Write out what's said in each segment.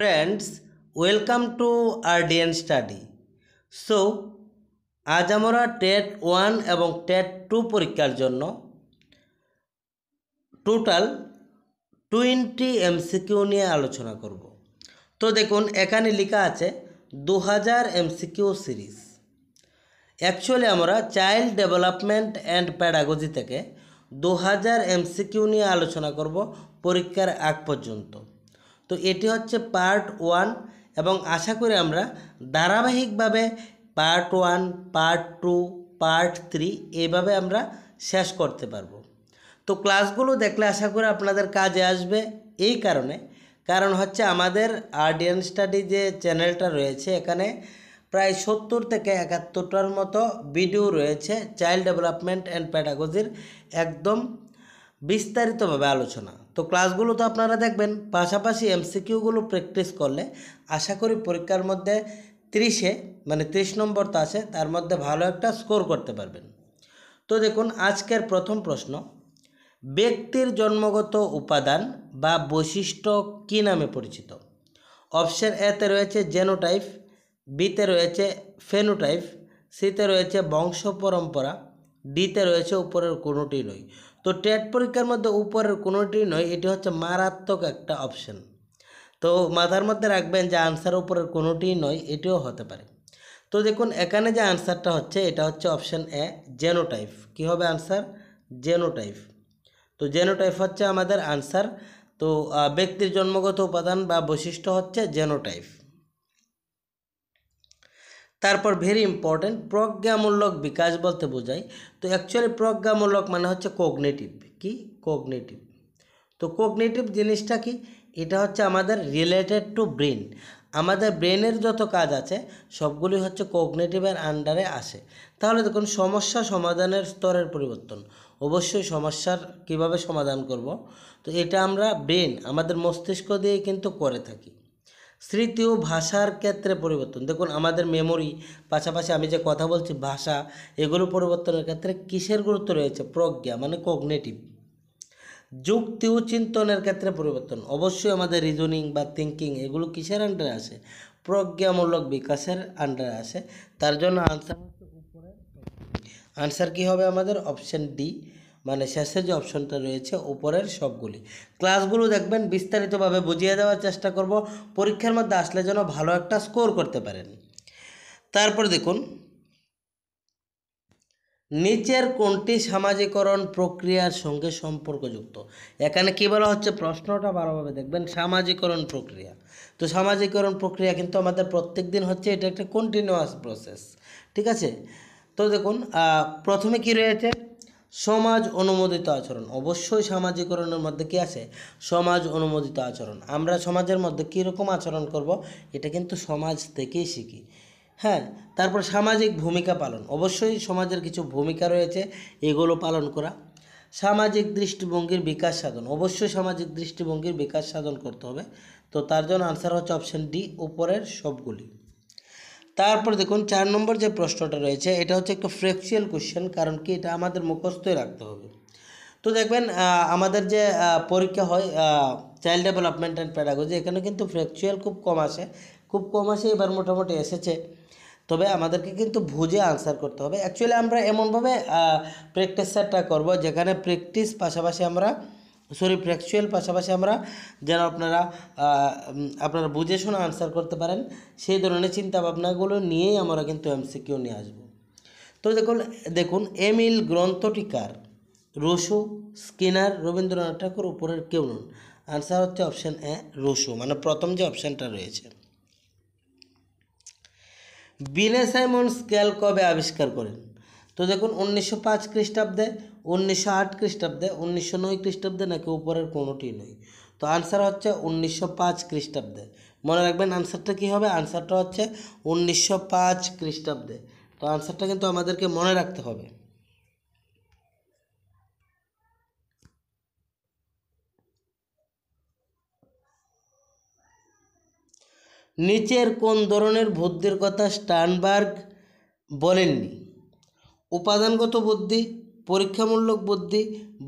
friends welcome to RDN study so আজ আমরা TET one এবং টেট টু পরীক্ষার জন্য টোটাল টোয়েন্টি এমসিকিউ নিয়ে আলোচনা করব তো দেখুন এখানে লেখা আছে দু হাজার এমসিকিউ সিরিজ অ্যাকচুয়ালি আমরা চাইল্ড ডেভেলপমেন্ট অ্যান্ড প্যাডাগজি থেকে দু হাজার এমসিকিউ নিয়ে আলোচনা করব পরীক্ষার আগ পর্যন্ত তো এটি হচ্ছে পার্ট ওয়ান এবং আশা করি আমরা ধারাবাহিকভাবে part one part two part three এইভাবে আমরা শেষ করতে পারবো তো ক্লাসগুলো দেখলে আশা করি আপনাদের কাজে আসবে এই কারণে কারণ হচ্ছে আমাদের আর্ডিয়ান স্টাডি যে চ্যানেলটা রয়েছে এখানে প্রায় সত্তর থেকে একাত্তরটার মতো ভিডিও রয়েছে চাইল্ড ডেভেলপমেন্ট অ্যান্ড প্যাডাগজির একদম বিস্তারিতভাবে আলোচনা তো ক্লাসগুলো তো আপনারা দেখবেন পাশাপাশি এমসিকিউগুলো প্র্যাকটিস করলে আশা করি পরীক্ষার মধ্যে তিরিশে মানে ত্রিশ নম্বর তো আছে তার মধ্যে ভালো একটা স্কোর করতে পারবেন তো দেখুন আজকের প্রথম প্রশ্ন ব্যক্তির জন্মগত উপাদান বা বৈশিষ্ট্য কি নামে পরিচিত অপশান এতে রয়েছে জেনোটাইপ বিতে রয়েছে ফেনোটাইপ সিতে রয়েছে বংশ পরম্পরা ডিতে রয়েছে উপরের কোনোটি নয় তো টেট পরীক্ষার মধ্যে উপরের কোনোটি নয় এটি হচ্ছে মারাত্মক একটা অপশন তো মাথার মধ্যে রাখবেন যে আনসার উপরের কোনোটি নয় এটিও হতে পারে তো দেখুন এখানে যে আনসারটা হচ্ছে এটা হচ্ছে অপশান এ জেনোটাইপ কি হবে আনসার জেনোটাইপ তো জেনোটাইপ হচ্ছে আমাদের আনসার তো ব্যক্তির জন্মগত উপাদান বা বৈশিষ্ট্য হচ্ছে জেনোটাইপ তারপর ভেরি ইম্পর্ট্যান্ট প্রজ্ঞামূলক বিকাশ বলতে বোঝায় তো অ্যাকচুয়ালি প্রজ্ঞামূলক মানে হচ্ছে কোগনেটিভ কি কোগনেটিভ তো কোগনেটিভ জিনিসটা কি এটা হচ্ছে আমাদের রিলেটেড টু ব্রেন আমাদের ব্রেনের যত কাজ আছে সবগুলি হচ্ছে কোগনেটিভের আন্ডারে আসে তাহলে দেখুন সমস্যা সমাধানের স্তরের পরিবর্তন অবশ্যই সমস্যার কিভাবে সমাধান করব তো এটা আমরা ব্রেন আমাদের মস্তিষ্ক দিয়ে কিন্তু করে থাকি স্মৃতি ও ভাষার ক্ষেত্রে পরিবর্তন দেখুন আমাদের মেমোরি পাশাপাশি আমি যে কথা বলছি ভাষা এগুলো পরিবর্তনের ক্ষেত্রে কিসের গুরুত্ব রয়েছে প্রজ্ঞা মানে কগনেটিভ যুক্তি ও চিন্তনের ক্ষেত্রে পরিবর্তন অবশ্যই আমাদের রিজনিং বা থিঙ্কিং এগুলো কিসের আন্ডারে আসে প্রজ্ঞামূলক বিকাশের আন্ডারে আসে তার জন্য আনসার হচ্ছে উপরে আনসার কি হবে আমাদের অপশন ডি মানে শেষে যে অপশনটা রয়েছে উপরের সবগুলি ক্লাসগুলো দেখবেন বিস্তারিতভাবে বুঝিয়ে দেওয়ার চেষ্টা করব পরীক্ষার মধ্যে আসলে যেন ভালো একটা স্কোর করতে পারেন তারপর দেখুন নিচের কোনটি সামাজিকরণ প্রক্রিয়ার সঙ্গে সম্পর্কযুক্ত এখানে কী বলা হচ্ছে প্রশ্নটা ভালোভাবে দেখবেন সামাজিকরণ প্রক্রিয়া তো সামাজিকরণ প্রক্রিয়া কিন্তু আমাদের প্রত্যেক দিন হচ্ছে এটা একটা কন্টিনিউয়াস প্রসেস ঠিক আছে তো দেখুন প্রথমে কি রয়েছে সমাজ অনুমোদিত আচরণ অবশ্যই সামাজিকরণের মধ্যে কি আছে সমাজ অনুমোদিত আচরণ আমরা সমাজের মধ্যে কীরকম আচরণ করব এটা কিন্তু সমাজ থেকেই শিখি হ্যাঁ তারপর সামাজিক ভূমিকা পালন অবশ্যই সমাজের কিছু ভূমিকা রয়েছে এগুলো পালন করা সামাজিক দৃষ্টিভঙ্গির বিকাশ সাধন অবশ্যই সামাজিক দৃষ্টিভঙ্গির বিকাশ সাধন করতে হবে তো তার জন্য আনসার হচ্ছে অপশন ডি উপরের সবগুলি তারপর দেখুন চার নম্বর যে প্রশ্নটা রয়েছে এটা হচ্ছে একটু ফ্রেকচুয়াল কোশ্চেন কারণ কি এটা আমাদের মুখস্থই রাখতে হবে তো দেখবেন আমাদের যে পরীক্ষা হয় চাইল্ড ডেভেলপমেন্ট অ্যান্ড প্যাডাগজি এখানে কিন্তু ফ্রেকচুয়াল খুব কম আসে খুব কম আসে এবার মোটামুটি এসেছে তবে আমাদেরকে কিন্তু বুঝে আনসার করতে হবে অ্যাকচুয়ালি আমরা এমনভাবে প্র্যাকটিস সেটটা করব যেখানে প্র্যাকটিস পাশাপাশি আমরা সরি ফ্র্যাকচুয়াল পাশাপাশি আমরা যেন আপনারা আপনারা বুঝে শুনে আনসার করতে পারেন সেই ধরনের চিন্তা ভাবনাগুলো নিয়েই আমরা কিন্তু এমসিকিউ নিয়ে আসব তো দেখুন দেখুন এমিল গ্রন্থটিকার রসু স্কিনার রবীন্দ্রনাথ ঠাকুর উপরের কেউ নন আনসার হচ্ছে অপশান এ রসু মানে প্রথম যে অপশানটা রয়েছে বিনে সাইমন স্কেল কবে আবিষ্কার করেন তো দেখুন উনিশশো পাঁচ খ্রিস্টাব্দে উনিশশো আট খ্রিস্টাব্দে উনিশশো নয় খ্রিস্টাব্দে নাকি উপরের কোনোটি নয় তো আনসার হচ্ছে উনিশশো পাঁচ খ্রিস্টাব্দে মনে রাখবেন আনসারটা কী হবে আনসারটা হচ্ছে উনিশশো পাঁচ খ্রিস্টাব্দে তো আনসারটা কিন্তু আমাদেরকে মনে রাখতে হবে নিচের কোন ধরনের বুদ্ধির কথা স্টানবার্গ বলেননি উপাদানগত বুদ্ধি পরীক্ষামূলক বুদ্ধি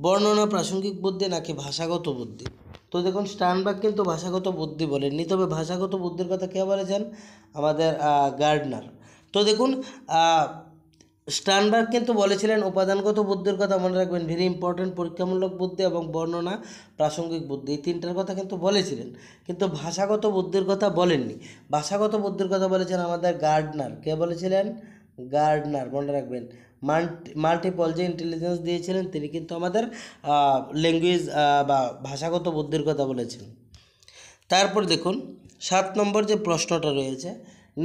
বর্ণনা প্রাসঙ্গিক বুদ্ধি নাকি ভাষাগত বুদ্ধি তো দেখুন স্টানবাগ কিন্তু ভাষাগত বুদ্ধি বলেননি তবে ভাষাগত বুদ্ধির কথা কে বলেছেন আমাদের গার্ডনার তো দেখুন স্টানবার্গ কিন্তু বলেছিলেন উপাদানগত বুদ্ধির কথা মনে রাখবেন ভেরি ইম্পর্টেন্ট পরীক্ষামূলক বুদ্ধি এবং বর্ণনা প্রাসঙ্গিক বুদ্ধি এই তিনটার কথা কিন্তু বলেছিলেন কিন্তু ভাষাগত বুদ্ধির কথা বলেননি ভাষাগত বুদ্ধির কথা বলেছেন আমাদের গার্ডনার কে বলেছিলেন গার্ডনার মনে রাখবেন মাল্টিপল যে ইন্টেলিজেন্স দিয়েছিলেন তিনি কিন্তু আমাদের ল্যাঙ্গুয়েজ বা ভাষাগত বুদ্ধির কথা বলেছেন তারপর দেখুন সাত নম্বর যে প্রশ্নটা রয়েছে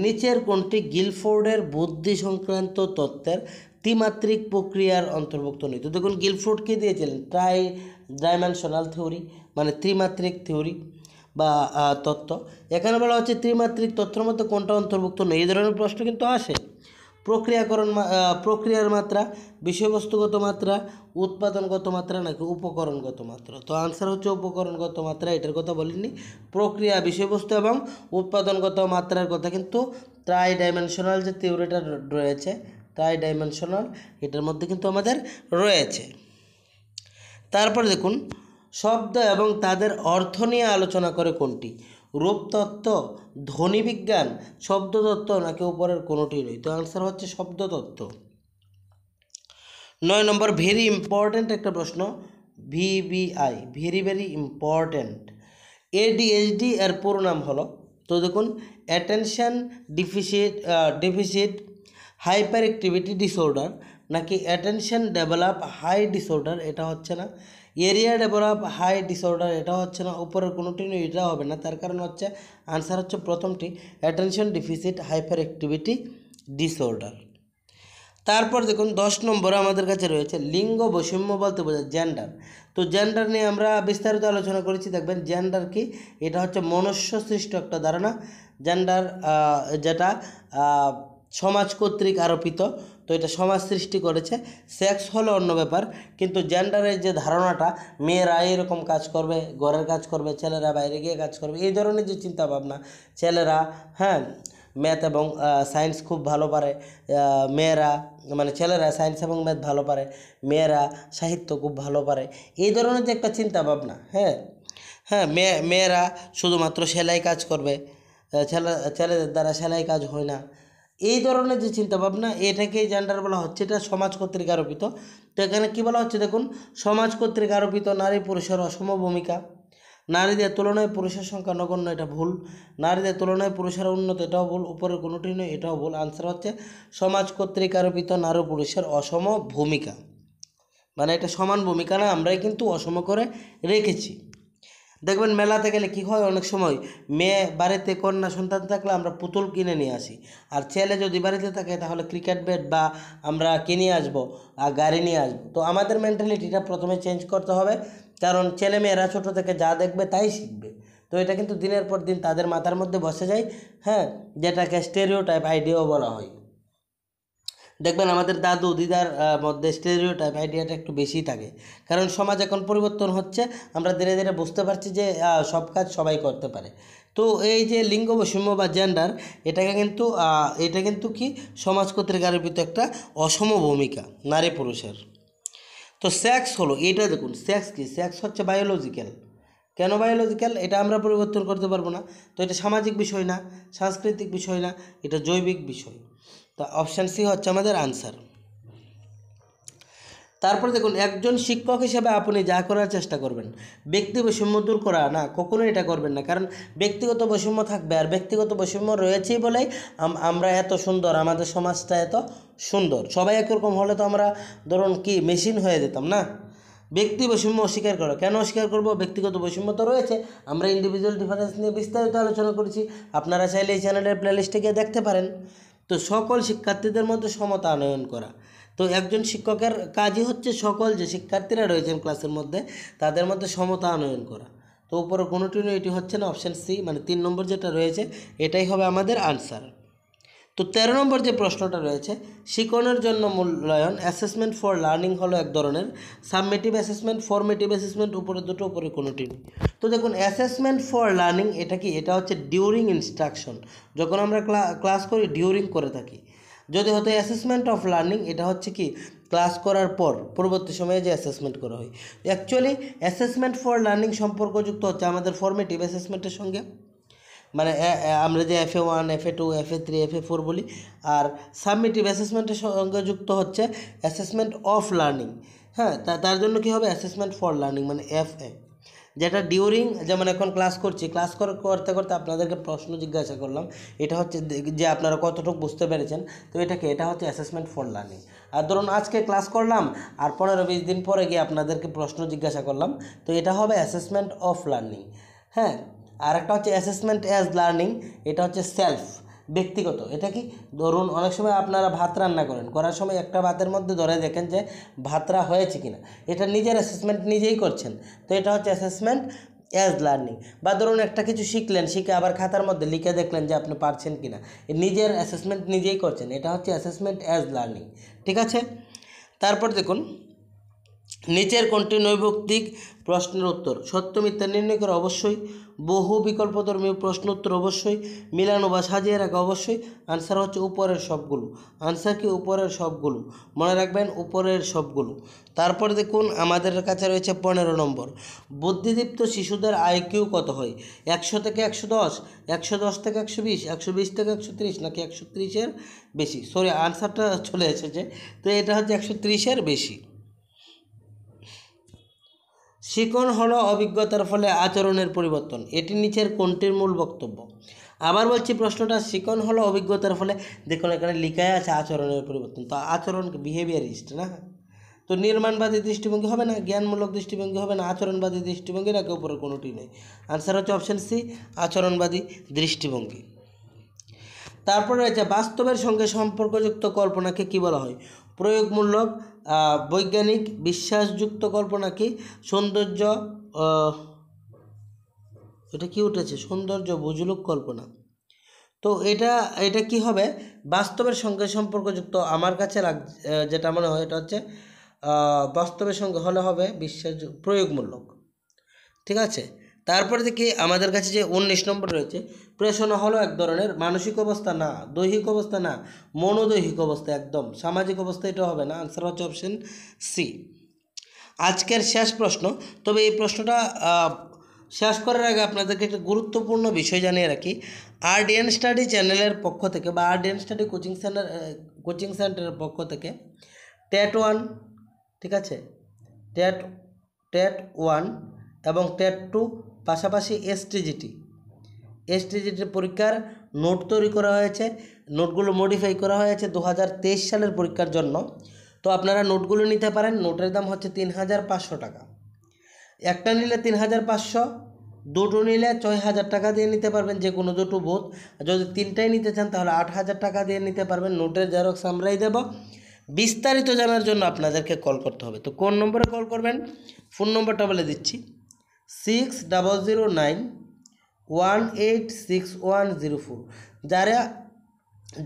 নিচের কোনটি গিলফোর্ডের বুদ্ধি সংক্রান্ত তত্ত্বের ত্রিমাত্রিক প্রক্রিয়ার অন্তর্ভুক্ত নয় তো দেখুন গিলফোর্ড কী দিয়েছিলেন ট্রাই ডাইমেনশনাল থিওরি মানে ত্রিমাত্রিক থিওরি বা তত্ত্ব এখানে বলা হচ্ছে ত্রিমাত্রিক তত্ত্বের মধ্যে কোনটা অন্তর্ভুক্ত নয় এই ধরনের প্রশ্ন কিন্তু আসে প্রক্রিয়াকরণ প্রক্রিয়ার মাত্রা বিষয়বস্তুগত মাত্রা উৎপাদনগত মাত্রা নাকি উপকরণগত মাত্রা তো আনসার হচ্ছে উপকরণগত মাত্রা এটার কথা বলিনি প্রক্রিয়া বিষয়বস্তু এবং উৎপাদনগত মাত্রার কথা কিন্তু ট্রাই ডাইমেনশনাল যে থিওরিটা রয়েছে ট্রাই ডাইমেনশনাল এটার মধ্যে কিন্তু আমাদের রয়েছে তারপরে দেখুন শব্দ এবং তাদের অর্থ নিয়ে আলোচনা করে কোনটি রূপতত্ত্ব ধ্বনিবিজ্ঞান শব্দতত্ত্ব নাকি উপরের কোনোটি নয় তো আনসার হচ্ছে শব্দতত্ত্ব নয় নম্বর ভেরি ইম্পর্ট্যান্ট একটা প্রশ্ন VBI very very important ADHD এর পুরো নাম হলো তো দেখুন attention deficit deficit hyperactivity disorder নাকি অ্যাটেনশন ডেভেলপ হাই ডিসঅর্ডার এটা হচ্ছে না এরিয়া ডেভেলপ হাই ডিসঅর্ডার এটা হচ্ছে না উপরের কোনোটি এটা হবে না তার কারণ হচ্ছে আনসার হচ্ছে প্রথমটি attention deficit hyperactivity disorder তারপর দেখুন দশ নম্বরে আমাদের কাছে রয়েছে লিঙ্গ বৈষম্য বলতে বোঝায় জেন্ডার তো জেন্ডার নিয়ে আমরা বিস্তারিত আলোচনা করেছি দেখবেন জেন্ডার কি এটা হচ্ছে মনুষ্য সৃষ্ট একটা ধারণা জেন্ডার যেটা সমাজ কর্তৃক আরোপিত তো এটা সমাজ সৃষ্টি করেছে সেক্স হলো অন্য ব্যাপার কিন্তু জেন্ডারের যে ধারণাটা মেয়েরা এরকম কাজ করবে ঘরের কাজ করবে ছেলেরা বাইরে গিয়ে কাজ করবে এই ধরনের যে চিন্তাভাবনা ছেলেরা হ্যাঁ ম্যাথ এবং সায়েন্স খুব ভালো পারে মেয়েরা মানে ছেলেরা সায়েন্স এবং ম্যাথ ভালো পারে মেয়েরা সাহিত্য খুব ভালো পারে এই ধরনের যে একটা চিন্তাভাবনা হ্যাঁ হ্যাঁ মেয়ে মেয়েরা শুধুমাত্র সেলাই কাজ করবে ছেলে ছেলেদের দ্বারা সেলাই কাজ হয় না এই ধরনের যে চিন্তাভাবনা এটাকেই জেন্ডার বলা হচ্ছে এটা সমাজ কর্তৃক আরোপিত তো এখানে কী বলা হচ্ছে দেখুন সমাজ কর্তৃক আরোপিত নারী পুরুষের অসম ভূমিকা নারীদের তুলনায় পুরুষের সংখ্যা নগণ্য এটা ভুল নারীদের তুলনায় পুরুষের উন্নত এটাও ভুল উপরের কোনোটি নয় এটাও ভুল আনসার হচ্ছে সমাজ কর্তৃক আরোপিত নারী পুরুষের অসম ভূমিকা মানে এটা সমান ভূমিকা না আমরাই কিন্তু অসম করে রেখেছি দেখবেন মেলাতে গেলে কি হয় অনেক সময় মেয়ে বাড়িতে কন্যা সন্তান থাকলে আমরা পুতুল কিনে নিয়ে আসি আর ছেলে যদি বাড়িতে থাকে তাহলে ক্রিকেট ব্যাট বা আমরা কিনে আসবো আর গাড়ি নিয়ে আসবো তো আমাদের মেন্টালিটিটা প্রথমে চেঞ্জ করতে হবে কারণ ছেলে মেয়েরা ছোটো থেকে যা দেখবে তাই শিখবে তো এটা কিন্তু দিনের পর দিন তাদের মাথার মধ্যে বসে যায় হ্যাঁ যেটাকে স্টেরিও টাইপ আইডিয়াও বলা হয় দেখবেন আমাদের দাদু দিদার মধ্যে স্টেরিও টাইপ আইডিয়াটা একটু বেশি থাকে কারণ সমাজ এখন পরিবর্তন হচ্ছে আমরা ধীরে ধীরে বুঝতে পারছি যে সব কাজ সবাই করতে পারে তো এই যে লিঙ্গ বৈষম্য বা জেন্ডার এটাকে কিন্তু এটা কিন্তু কি সমাজ কর্তৃক আরোপিত একটা অসম ভূমিকা নারী পুরুষের তো সেক্স হলো এটা দেখুন সেক্স কি সেক্স হচ্ছে বায়োলজিক্যাল কেন বায়োলজিক্যাল এটা আমরা পরিবর্তন করতে পারবো না তো এটা সামাজিক বিষয় না সাংস্কৃতিক বিষয় না এটা জৈবিক বিষয় তো অপশান সি হচ্ছে আমাদের আনসার তারপর দেখুন একজন শিক্ষক হিসেবে আপনি যা করার চেষ্টা করবেন ব্যক্তি বৈষম্য দূর করা না কখনো এটা করবেন না কারণ ব্যক্তিগত বৈষম্য থাকবে আর ব্যক্তিগত বৈষম্য রয়েছেই বলেই আমরা এত সুন্দর আমাদের সমাজটা এত সুন্দর সবাই একরকম হলে তো আমরা ধরুন কি মেশিন হয়ে যেতাম না ব্যক্তি বৈষম্য অস্বীকার করো কেন অস্বীকার করব ব্যক্তিগত বৈষম্য তো রয়েছে আমরা ইন্ডিভিজুয়াল ডিফারেন্স নিয়ে বিস্তারিত আলোচনা করেছি আপনারা চাইলে এই চ্যানেলের প্লেলিস্টে গিয়ে দেখতে পারেন তো সকল শিক্ষার্থীদের মধ্যে সমতা আনয়ন করা তো একজন শিক্ষকের কাজই হচ্ছে সকল যে শিক্ষার্থীরা রয়েছেন ক্লাসের মধ্যে তাদের মধ্যে সমতা আনয়ন করা তো উপরে নয় এটি হচ্ছে না অপশান সি মানে তিন নম্বর যেটা রয়েছে এটাই হবে আমাদের আনসার তো তেরো নম্বর যে প্রশ্নটা রয়েছে শিকনের জন্য মূল্যায়ন অ্যাসেসমেন্ট ফর লার্নিং হলো এক ধরনের সাবমেটিভ অ্যাসেসমেন্ট ফর্মেটিভ অ্যাসেসমেন্ট উপরে দুটো উপরে কোনোটি নেই তো দেখুন অ্যাসেসমেন্ট ফর লার্নিং এটা কি এটা হচ্ছে ডিউরিং ইনস্ট্রাকশন যখন আমরা ক্লাস করি ডিউরিং করে থাকি যদি হতো অ্যাসেসমেন্ট অফ লার্নিং এটা হচ্ছে কি ক্লাস করার পর পরবর্তী সময়ে যে অ্যাসেসমেন্ট করা হয় অ্যাকচুয়ালি অ্যাসেসমেন্ট ফর লার্নিং সম্পর্কযুক্ত হচ্ছে আমাদের ফর্মেটিভ অ্যাসেসমেন্টের সঙ্গে মানে আমরা যে F A one F A two F A three F A four বলি আর সাবমিটিভ অ্যাসেসমেন্টের সঙ্গে যুক্ত হচ্ছে অ্যাসেসমেন্ট অফ লার্নিং হ্যাঁ তার জন্য কী হবে অ্যাসেসমেন্ট ফর লার্নিং মানে এফ এ যেটা ডিউরিং যেমন এখন ক্লাস করছি ক্লাস করতে করতে আপনাদেরকে প্রশ্ন জিজ্ঞাসা করলাম এটা হচ্ছে যে আপনারা কতটুকু বুঝতে পেরেছেন তো এটাকে এটা হচ্ছে অ্যাসেসমেন্ট ফর লার্নিং আর ধরুন আজকে ক্লাস করলাম আর পনেরো বিশ দিন পরে গিয়ে আপনাদেরকে প্রশ্ন জিজ্ঞাসা করলাম তো এটা হবে অ্যাসেসমেন্ট অফ লার্নিং হ্যাঁ আর একটা হচ্ছে অ্যাসেসমেন্ট অ্যাজ লার্নিং এটা হচ্ছে সেলফ ব্যক্তিগত এটা কি ধরুন অনেক সময় আপনারা ভাত রান্না করেন করার সময় একটা ভাতের মধ্যে ধরে দেখেন যে ভাতরা হয়েছে কিনা এটা নিজের অ্যাসেসমেন্ট নিজেই করছেন তো এটা হচ্ছে অ্যাসেসমেন্ট অ্যাজ লার্নিং বা ধরুন একটা কিছু শিখলেন শিখে আবার খাতার মধ্যে লিখে দেখলেন যে আপনি পারছেন কি না নিজের অ্যাসেসমেন্ট নিজেই করছেন এটা হচ্ছে অ্যাসেসমেন্ট অ্যাজ লার্নিং ঠিক আছে তারপর দেখুন নিচের কোনটি নৈভক্তিক প্রশ্নের উত্তর সত্য মিথ্যা নির্ণয় করা অবশ্যই বহু বিকল্পধর্মীয় প্রশ্ন উত্তর অবশ্যই মিলানো বা সাজিয়ে রাখা অবশ্যই আনসার হচ্ছে উপরের সবগুলো আনসার কি উপরের সবগুলো মনে রাখবেন উপরের সবগুলো তারপরে দেখুন আমাদের কাছে রয়েছে পনেরো নম্বর বুদ্ধিদীপ্ত শিশুদের আইকিউ কত হয় একশো থেকে একশো দশ একশো দশ থেকে একশো বিশ একশো বিশ থেকে একশো তিরিশ নাকি একশো তিরিশের বেশি সরি আনসারটা চলে এসেছে তো এটা হচ্ছে একশো তিরিশের বেশি শিকন হলো অভিজ্ঞতার ফলে আচরণের পরিবর্তন এটি নিচের কোনটির মূল বক্তব্য আবার বলছি প্রশ্নটা শিকন হলো অভিজ্ঞতার ফলে দেখুন এখানে লিখায় আছে আচরণের পরিবর্তন তো আচরণ বিহেভিয়ারিস্ট না তো নির্মাণবাদী দৃষ্টিভঙ্গি হবে না জ্ঞানমূলক দৃষ্টিভঙ্গি হবে না আচরণবাদী দৃষ্টিভঙ্গি নাকি উপরের কোনোটি নেই আনসার হচ্ছে অপশান সি আচরণবাদী দৃষ্টিভঙ্গি তারপরে রয়েছে বাস্তবের সঙ্গে সম্পর্কযুক্ত কল্পনাকে কি বলা হয় প্রয়োগমূলক বৈজ্ঞানিক বিশ্বাসযুক্ত কল্পনা কি সৌন্দর্য এটা কি উঠেছে সৌন্দর্য বুজলুক কল্পনা তো এটা এটা কি হবে বাস্তবের সঙ্গে সম্পর্কযুক্ত আমার কাছে লাগ যেটা মনে হয় এটা হচ্ছে বাস্তবের সঙ্গে হলে হবে বিশ্বাস প্রয়োগমূলক ঠিক আছে তারপরে থেকে আমাদের কাছে যে উনিশ নম্বর রয়েছে প্রেষণ হলো এক ধরনের মানসিক অবস্থা না দৈহিক অবস্থা না মনোদৈহিক অবস্থা একদম সামাজিক অবস্থা এটা হবে না আনসার হচ্ছে অপশান সি আজকের শেষ প্রশ্ন তবে এই প্রশ্নটা শেষ করার আগে আপনাদেরকে একটা গুরুত্বপূর্ণ বিষয় জানিয়ে রাখি আরডিএন স্টাডি চ্যানেলের পক্ষ থেকে বা RDN study coaching centre coaching সেন্টারের পক্ষ থেকে টেট ওয়ান ঠিক আছে টেট টেট ওয়ান এবং টেট টু পাশাপাশি এসটিজিটি এসটিজিটির পরীক্ষার নোট তৈরি করা হয়েছে নোটগুলো মডিফাই করা হয়েছে দু সালের পরীক্ষার জন্য তো আপনারা নোটগুলো নিতে পারেন নোটের দাম হচ্ছে তিন হাজার পাঁচশো টাকা একটা নিলে তিন হাজার পাঁচশো দুটো নিলে ছয় হাজার টাকা দিয়ে নিতে পারবেন যে কোনো দুটো বুথ যদি তিনটাই নিতে চান তাহলে আট হাজার টাকা দিয়ে নিতে পারবেন নোটের জেরক্স আমরাই দেব বিস্তারিত জানার জন্য আপনাদেরকে কল করতে হবে তো কোন নম্বরে কল করবেন ফোন নম্বরটা বলে দিচ্ছি six double zero nine one eight six one zero four যারা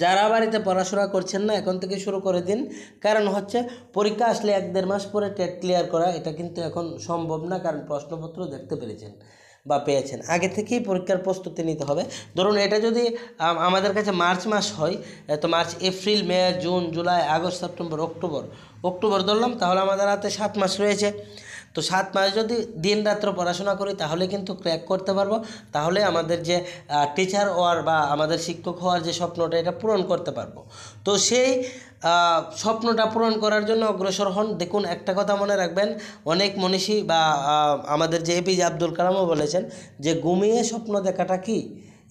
যারা বাড়িতে পড়াশোনা করছেন না এখন থেকে শুরু করে দিন কারণ হচ্ছে পরীক্ষা আসলে এক দেড় মাস পরে টেট ক্লিয়ার করা এটা কিন্তু এখন সম্ভব না কারণ প্রশ্নপত্র দেখতে পেরেছেন বা পেয়েছেন আগে থেকেই পরীক্ষার প্রস্তুতি নিতে হবে ধরুন এটা যদি আমাদের কাছে মার্চ মাস হয় তো March April May June July August September October October ধরলাম তাহলে আমাদের হাতে সাত মাস রয়েছে তো সাত মাস যদি দিন রাত্র পড়াশোনা করি তাহলে কিন্তু ক্র্যাক করতে পারবো তাহলে আমাদের যে টিচার হওয়ার বা আমাদের শিক্ষক হওয়ার যে স্বপ্নটা এটা পূরণ করতে পারবো তো সেই স্বপ্নটা পূরণ করার জন্য অগ্রসর হন দেখুন একটা কথা মনে রাখবেন অনেক মনীষী বা আমাদের যে এপিজে আব্দুল কালামও বলেছেন যে ঘুমিয়ে স্বপ্ন দেখাটা কী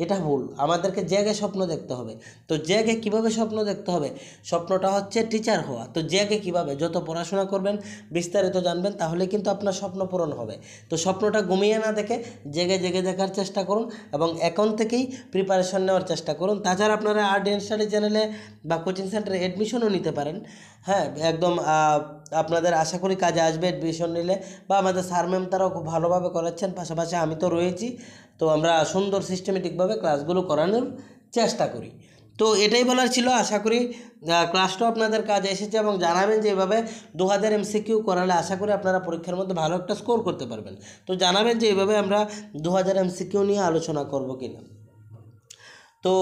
এটা ভুল আমাদেরকে জেগে স্বপ্ন দেখতে হবে তো জেগে কিভাবে স্বপ্ন দেখতে হবে স্বপ্নটা হচ্ছে টিচার হওয়া তো জেগে কিভাবে যত পড়াশোনা করবেন বিস্তারিত জানবেন তাহলে কিন্তু আপনার স্বপ্ন পূরণ হবে তো স্বপ্নটা ঘুমিয়ে না দেখে জেগে জেগে দেখার চেষ্টা করুন এবং এখন থেকেই প্রিপারেশন নেওয়ার চেষ্টা করুন তাছাড়া আপনারা আর্ডিয়ান স্টাডি চ্যানেলে বা কোচিং সেন্টারে অ্যাডমিশনও নিতে পারেন হ্যাঁ একদম আপনাদের আশা করি কাজে আসবে অ্যাডমিশন নিলে বা আমাদের স্যার ম্যাম তারাও খুব ভালোভাবে করাচ্ছেন পাশাপাশি আমি তো রয়েছি তো আমরা সুন্দর সিস্টেমেটিকভাবে ক্লাসগুলো করানোর চেষ্টা করি তো এটাই বলার ছিল আশা করি ক্লাসটাও আপনাদের কাজে এসেছে এবং জানাবেন যে এভাবে দু হাজার এমসিকিউ করালে আশা করি আপনারা পরীক্ষার মধ্যে ভালো একটা স্কোর করতে পারবেন তো জানাবেন যে এভাবে আমরা দু হাজার এমসিকিউ নিয়ে আলোচনা করব কিনা তো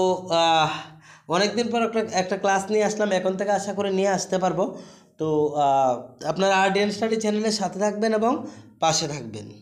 অনেকদিন পর একটা একটা ক্লাস নিয়ে আসলাম এখন থেকে আশা করে নিয়ে আসতে পারবো তো আপনারা আর্ডিয়ান স্টাডি চ্যানেলের সাথে থাকবেন এবং পাশে থাকবেন